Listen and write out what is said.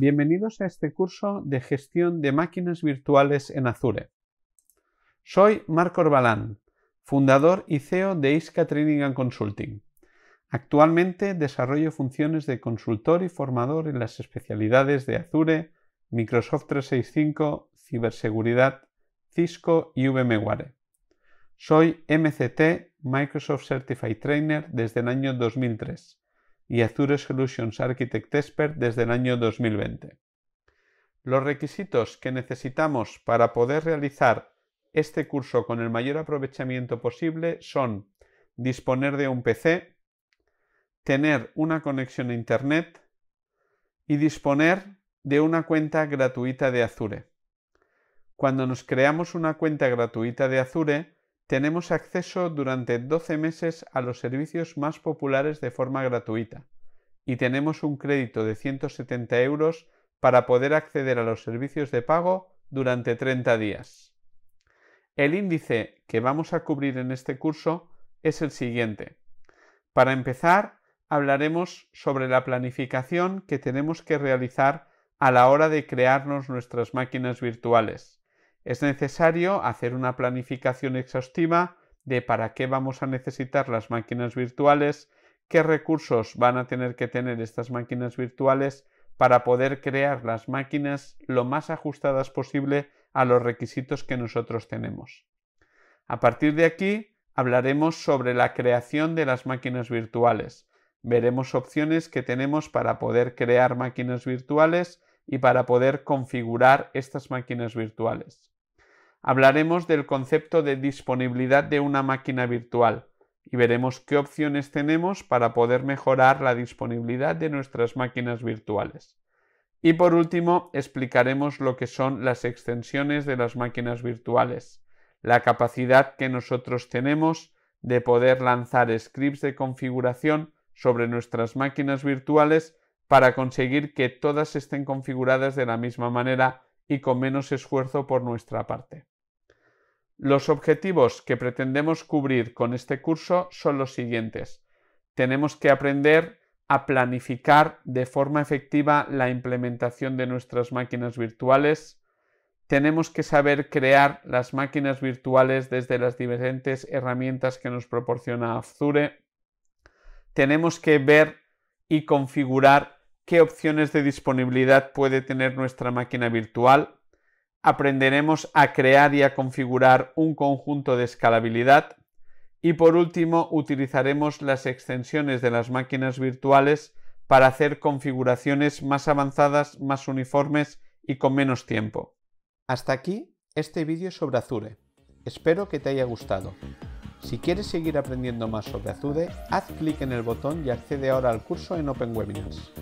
Bienvenidos a este curso de gestión de máquinas virtuales en Azure. Soy Marco Orbalán, fundador y CEO de Isca Training and Consulting. Actualmente desarrollo funciones de consultor y formador en las especialidades de Azure, Microsoft 365, ciberseguridad, Cisco y VMware. Soy MCT, Microsoft Certified Trainer, desde el año 2003 y Azure Solutions Architect Expert desde el año 2020. Los requisitos que necesitamos para poder realizar este curso con el mayor aprovechamiento posible son disponer de un PC, tener una conexión a Internet y disponer de una cuenta gratuita de Azure. Cuando nos creamos una cuenta gratuita de Azure, tenemos acceso durante 12 meses a los servicios más populares de forma gratuita y tenemos un crédito de 170 euros para poder acceder a los servicios de pago durante 30 días. El índice que vamos a cubrir en este curso es el siguiente. Para empezar, hablaremos sobre la planificación que tenemos que realizar a la hora de crearnos nuestras máquinas virtuales es necesario hacer una planificación exhaustiva de para qué vamos a necesitar las máquinas virtuales, qué recursos van a tener que tener estas máquinas virtuales para poder crear las máquinas lo más ajustadas posible a los requisitos que nosotros tenemos. A partir de aquí hablaremos sobre la creación de las máquinas virtuales. Veremos opciones que tenemos para poder crear máquinas virtuales y para poder configurar estas máquinas virtuales hablaremos del concepto de disponibilidad de una máquina virtual y veremos qué opciones tenemos para poder mejorar la disponibilidad de nuestras máquinas virtuales. Y por último, explicaremos lo que son las extensiones de las máquinas virtuales, la capacidad que nosotros tenemos de poder lanzar scripts de configuración sobre nuestras máquinas virtuales para conseguir que todas estén configuradas de la misma manera y con menos esfuerzo por nuestra parte. Los objetivos que pretendemos cubrir con este curso son los siguientes. Tenemos que aprender a planificar de forma efectiva la implementación de nuestras máquinas virtuales. Tenemos que saber crear las máquinas virtuales desde las diferentes herramientas que nos proporciona Azure. Tenemos que ver y configurar qué opciones de disponibilidad puede tener nuestra máquina virtual, aprenderemos a crear y a configurar un conjunto de escalabilidad y por último utilizaremos las extensiones de las máquinas virtuales para hacer configuraciones más avanzadas, más uniformes y con menos tiempo. Hasta aquí este vídeo sobre Azure. Espero que te haya gustado. Si quieres seguir aprendiendo más sobre Azure, haz clic en el botón y accede ahora al curso en Open Webinars.